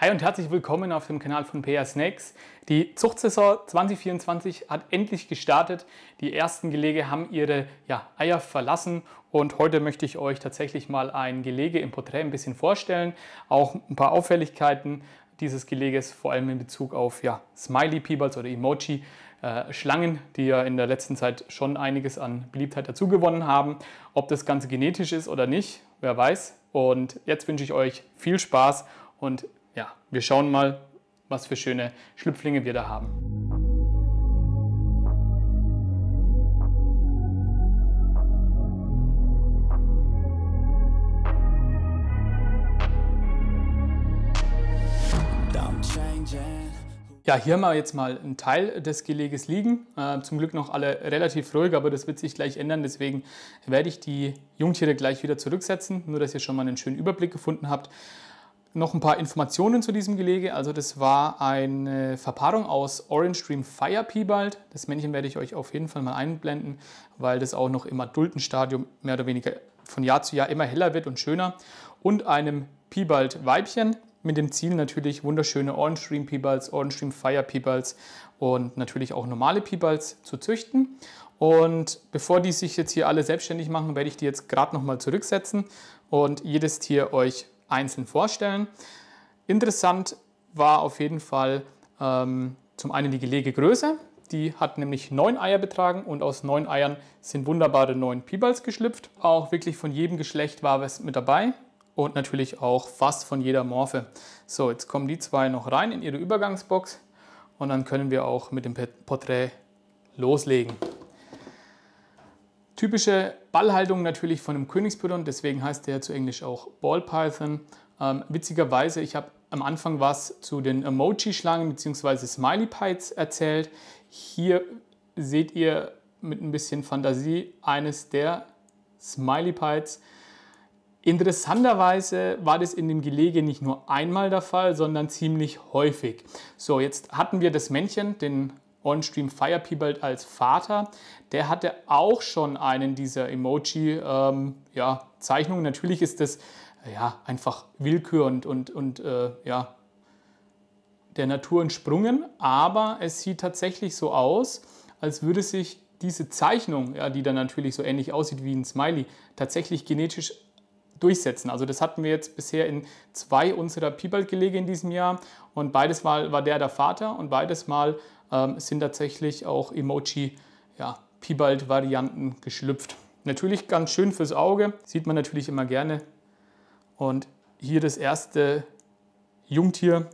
Hi und herzlich willkommen auf dem Kanal von PR Snacks. Die Zuchtsaison 2024 hat endlich gestartet. Die ersten Gelege haben ihre ja, Eier verlassen und heute möchte ich euch tatsächlich mal ein Gelege im Porträt ein bisschen vorstellen. Auch ein paar Auffälligkeiten dieses Geleges, vor allem in Bezug auf ja, Smiley Peebles oder Emoji. Äh, Schlangen, die ja in der letzten Zeit schon einiges an Beliebtheit dazugewonnen haben. Ob das Ganze genetisch ist oder nicht, wer weiß. Und jetzt wünsche ich euch viel Spaß und ja, wir schauen mal, was für schöne Schlüpflinge wir da haben. Ja, hier haben wir jetzt mal einen Teil des Geleges liegen. Äh, zum Glück noch alle relativ ruhig, aber das wird sich gleich ändern. Deswegen werde ich die Jungtiere gleich wieder zurücksetzen, nur dass ihr schon mal einen schönen Überblick gefunden habt. Noch ein paar Informationen zu diesem Gelege. Also das war eine Verpaarung aus Orange Dream Fire Piebald. Das Männchen werde ich euch auf jeden Fall mal einblenden, weil das auch noch im adulten Stadium mehr oder weniger von Jahr zu Jahr immer heller wird und schöner. Und einem Piebald Weibchen mit dem Ziel natürlich wunderschöne Orange Dream Piebalds, Orange Dream Fire Piebalds und natürlich auch normale Piebalds zu züchten. Und bevor die sich jetzt hier alle selbstständig machen, werde ich die jetzt gerade nochmal zurücksetzen und jedes Tier euch einzeln vorstellen. Interessant war auf jeden Fall ähm, zum einen die Gelegegröße. Die hat nämlich neun Eier betragen und aus neun Eiern sind wunderbare neun Pibals geschlüpft. Auch wirklich von jedem Geschlecht war was mit dabei und natürlich auch fast von jeder Morphe. So, jetzt kommen die zwei noch rein in ihre Übergangsbox und dann können wir auch mit dem Porträt loslegen. Typische Ballhaltung natürlich von einem Königspython, deswegen heißt der zu Englisch auch Ball Python. Ähm, witzigerweise, ich habe am Anfang was zu den Emoji-Schlangen bzw. Smiley Pites erzählt. Hier seht ihr mit ein bisschen Fantasie eines der Smiley Pites. Interessanterweise war das in dem Gelege nicht nur einmal der Fall, sondern ziemlich häufig. So, jetzt hatten wir das Männchen, den OnStream Fire Firepebald als Vater, der hatte auch schon einen dieser Emoji-Zeichnungen. Ähm, ja, Natürlich ist das ja, einfach Willkür und, und, und äh, ja, der Natur entsprungen, aber es sieht tatsächlich so aus, als würde sich diese Zeichnung, ja, die dann natürlich so ähnlich aussieht wie ein Smiley, tatsächlich genetisch durchsetzen. Also das hatten wir jetzt bisher in zwei unserer Piebald-Gelege in diesem Jahr und beides Mal war der der Vater und beides Mal ähm, sind tatsächlich auch Emoji, ja, Pibald-Varianten geschlüpft. Natürlich ganz schön fürs Auge, sieht man natürlich immer gerne. Und hier das erste Jungtier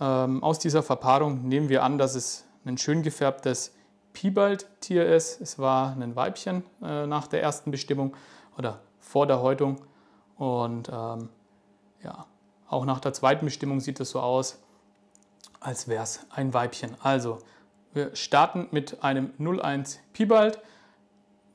ähm, aus dieser Verpaarung. Nehmen wir an, dass es ein schön gefärbtes Pibald-Tier ist. Es war ein Weibchen äh, nach der ersten Bestimmung oder vor der Häutung. Und ähm, ja, auch nach der zweiten Bestimmung sieht es so aus als wäre es ein Weibchen. Also, wir starten mit einem 0,1 Piebald.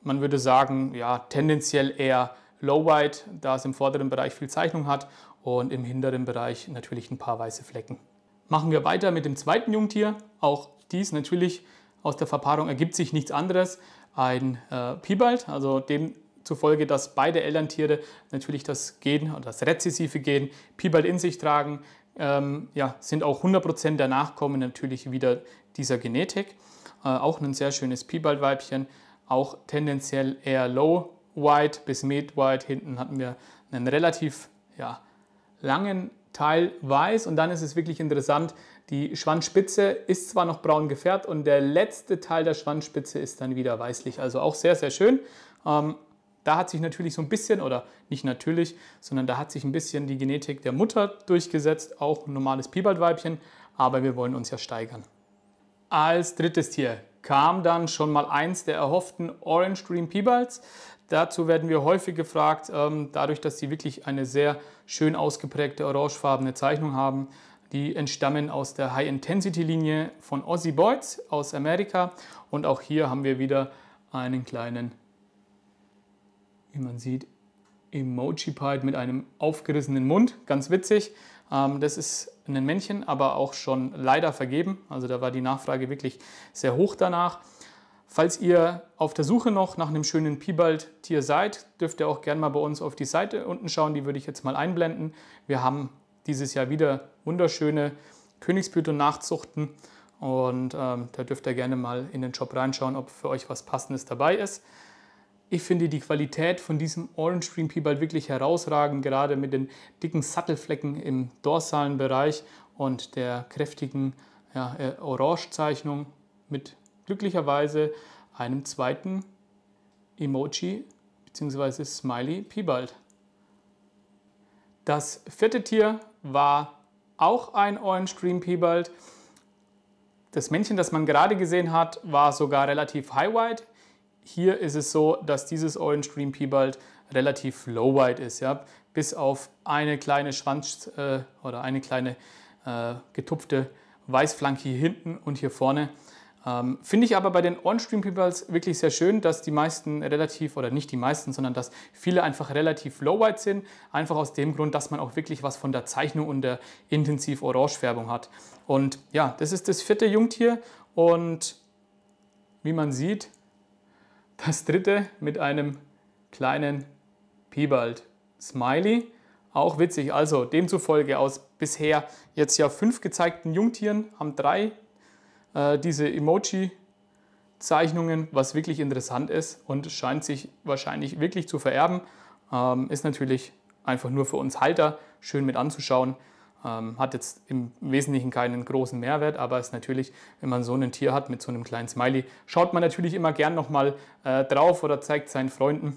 Man würde sagen, ja, tendenziell eher Low White, da es im vorderen Bereich viel Zeichnung hat und im hinteren Bereich natürlich ein paar weiße Flecken. Machen wir weiter mit dem zweiten Jungtier. Auch dies natürlich aus der Verpaarung ergibt sich nichts anderes. Ein äh, Piebald, also demzufolge, dass beide Elterntiere natürlich das Gen das rezessive Gen Piebald in sich tragen, ähm, ja, sind auch 100% der Nachkommen natürlich wieder dieser Genetik. Äh, auch ein sehr schönes piebald auch tendenziell eher low white bis mid white. Hinten hatten wir einen relativ ja, langen Teil weiß und dann ist es wirklich interessant, die Schwanzspitze ist zwar noch braun gefärbt und der letzte Teil der Schwanzspitze ist dann wieder weißlich. Also auch sehr, sehr schön. Ähm, da hat sich natürlich so ein bisschen, oder nicht natürlich, sondern da hat sich ein bisschen die Genetik der Mutter durchgesetzt, auch ein normales Piebaldweibchen, aber wir wollen uns ja steigern. Als drittes Tier kam dann schon mal eins der erhofften Orange Dream Piebalds. Dazu werden wir häufig gefragt, ähm, dadurch, dass sie wirklich eine sehr schön ausgeprägte orangefarbene Zeichnung haben. Die entstammen aus der High-Intensity-Linie von Ozzy Boyds aus Amerika. Und auch hier haben wir wieder einen kleinen wie man sieht, Emoji-Pied mit einem aufgerissenen Mund. Ganz witzig. Ähm, das ist ein Männchen, aber auch schon leider vergeben. Also da war die Nachfrage wirklich sehr hoch danach. Falls ihr auf der Suche noch nach einem schönen Piebald-Tier seid, dürft ihr auch gerne mal bei uns auf die Seite unten schauen. Die würde ich jetzt mal einblenden. Wir haben dieses Jahr wieder wunderschöne Königsblüten-Nachzuchten. Und ähm, da dürft ihr gerne mal in den Shop reinschauen, ob für euch was Passendes dabei ist. Ich finde die Qualität von diesem Orange Dream Piebald wirklich herausragend, gerade mit den dicken Sattelflecken im dorsalen Bereich und der kräftigen ja, äh, Orange-Zeichnung mit glücklicherweise einem zweiten Emoji bzw. Smiley Piebald. Das vierte Tier war auch ein Orange Dream Piebald. Das Männchen, das man gerade gesehen hat, war sogar relativ high white hier ist es so, dass dieses Orange Green Piebald relativ low white ist, ja, bis auf eine kleine Schwanz äh, oder eine kleine äh, getupfte Weißflanke hier hinten und hier vorne. Ähm, Finde ich aber bei den On-Stream Peoples wirklich sehr schön, dass die meisten relativ, oder nicht die meisten, sondern dass viele einfach relativ low-white sind. Einfach aus dem Grund, dass man auch wirklich was von der Zeichnung und der intensiv Orange-Färbung hat. Und ja, das ist das vierte Jungtier und wie man sieht, das dritte mit einem kleinen Piebald Smiley. Auch witzig, also demzufolge aus bisher jetzt ja fünf gezeigten Jungtieren haben drei äh, diese Emoji-Zeichnungen, was wirklich interessant ist und scheint sich wahrscheinlich wirklich zu vererben. Ähm, ist natürlich einfach nur für uns Halter schön mit anzuschauen. Ähm, hat jetzt im Wesentlichen keinen großen Mehrwert, aber ist natürlich, wenn man so ein Tier hat mit so einem kleinen Smiley, schaut man natürlich immer gern nochmal äh, drauf oder zeigt seinen Freunden.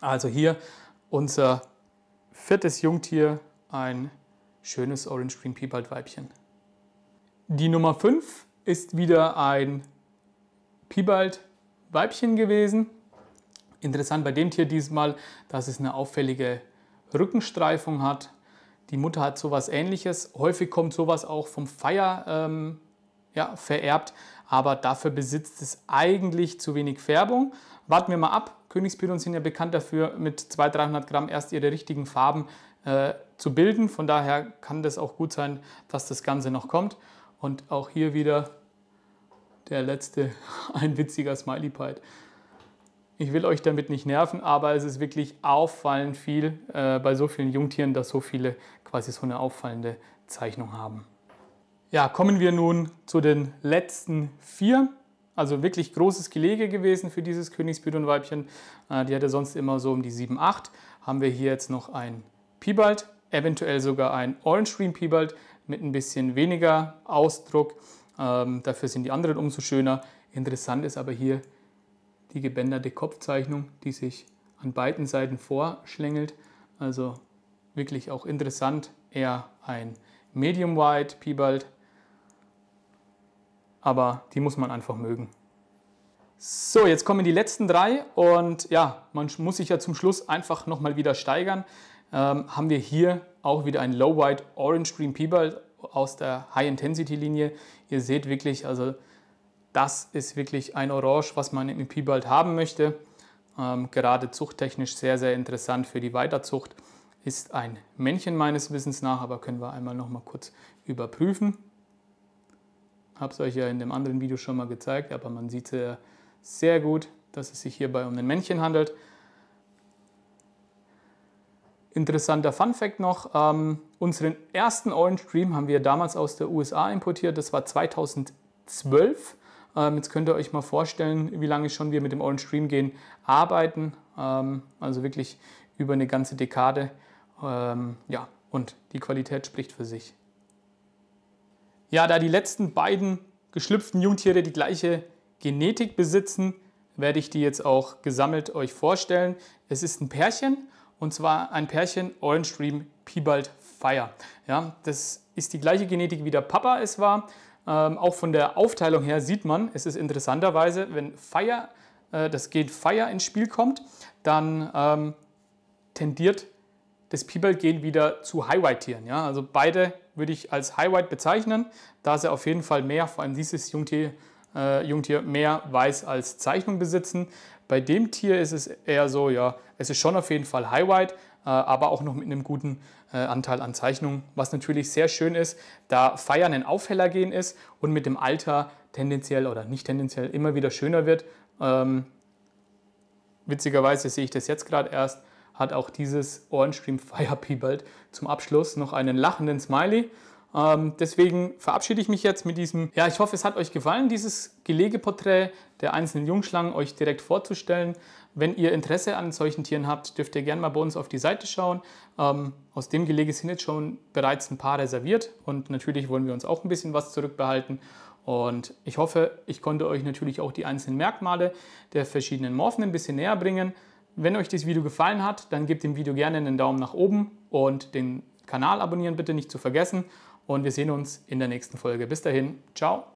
Also hier unser viertes Jungtier, ein schönes Orange Green Peepald Weibchen. Die Nummer 5 ist wieder ein Piebald Weibchen gewesen. Interessant bei dem Tier diesmal, dass es eine auffällige Rückenstreifung hat die Mutter hat sowas ähnliches. Häufig kommt sowas auch vom Feier ähm, ja, vererbt, aber dafür besitzt es eigentlich zu wenig Färbung. Warten wir mal ab. Königspylonen sind ja bekannt dafür, mit 200-300 Gramm erst ihre richtigen Farben äh, zu bilden. Von daher kann das auch gut sein, dass das Ganze noch kommt. Und auch hier wieder der letzte, ein witziger Smiley Pie. Ich will euch damit nicht nerven, aber es ist wirklich auffallend viel äh, bei so vielen Jungtieren, dass so viele quasi so eine auffallende Zeichnung haben. Ja, kommen wir nun zu den letzten vier. Also wirklich großes Gelege gewesen für dieses Königsbidonweibchen. Äh, die hatte sonst immer so um die 7, 8. Haben wir hier jetzt noch ein Pibalt, eventuell sogar ein Orange Green Pibalt mit ein bisschen weniger Ausdruck. Ähm, dafür sind die anderen umso schöner. Interessant ist aber hier die gebänderte Kopfzeichnung, die sich an beiden Seiten vorschlängelt. Also wirklich auch interessant, eher ein Medium Wide Piebald, aber die muss man einfach mögen. So, jetzt kommen die letzten drei und ja, man muss sich ja zum Schluss einfach nochmal wieder steigern. Ähm, haben wir hier auch wieder ein Low Wide Orange Green Piebald aus der High Intensity Linie. Ihr seht wirklich, also das ist wirklich ein Orange, was man im EP bald haben möchte. Ähm, gerade zuchttechnisch sehr, sehr interessant für die Weiterzucht. Ist ein Männchen meines Wissens nach, aber können wir einmal noch mal kurz überprüfen. Habe es euch ja in dem anderen Video schon mal gezeigt, aber man sieht sehr, sehr gut, dass es sich hierbei um ein Männchen handelt. Interessanter Fun Fact noch, ähm, unseren ersten Orange Dream haben wir damals aus der USA importiert, das war 2012 ähm, jetzt könnt ihr euch mal vorstellen, wie lange schon wir mit dem Orange Dream gehen arbeiten. Ähm, also wirklich über eine ganze Dekade. Ähm, ja, und die Qualität spricht für sich. Ja, da die letzten beiden geschlüpften Jungtiere die gleiche Genetik besitzen, werde ich die jetzt auch gesammelt euch vorstellen. Es ist ein Pärchen und zwar ein Pärchen Orange Dream Piebald Fire. Ja, das ist die gleiche Genetik wie der Papa es war ähm, auch von der Aufteilung her sieht man, es ist interessanterweise, wenn Fire, äh, das Gen Fire ins Spiel kommt, dann ähm, tendiert das People-Gen wieder zu High-White-Tieren. Ja? Also beide würde ich als High-White bezeichnen, da sie auf jeden Fall mehr, vor allem dieses Jungtier, äh, Jungtier mehr Weiß als Zeichnung besitzen. Bei dem Tier ist es eher so, ja, es ist schon auf jeden Fall High-White, äh, aber auch noch mit einem guten äh, Anteil an Zeichnungen, was natürlich sehr schön ist, da Feiern ein Aufhellergehen ist und mit dem Alter tendenziell oder nicht tendenziell immer wieder schöner wird. Ähm, witzigerweise sehe ich das jetzt gerade erst, hat auch dieses Ohrenstream Fire Bald zum Abschluss noch einen lachenden Smiley ähm, deswegen verabschiede ich mich jetzt mit diesem, ja, ich hoffe, es hat euch gefallen, dieses Gelegeporträt der einzelnen Jungschlangen euch direkt vorzustellen. Wenn ihr Interesse an solchen Tieren habt, dürft ihr gerne mal bei uns auf die Seite schauen. Ähm, aus dem Gelege sind jetzt schon bereits ein paar reserviert und natürlich wollen wir uns auch ein bisschen was zurückbehalten. Und ich hoffe, ich konnte euch natürlich auch die einzelnen Merkmale der verschiedenen Morphen ein bisschen näher bringen. Wenn euch das Video gefallen hat, dann gebt dem Video gerne einen Daumen nach oben und den Kanal abonnieren bitte nicht zu vergessen und wir sehen uns in der nächsten Folge. Bis dahin, ciao!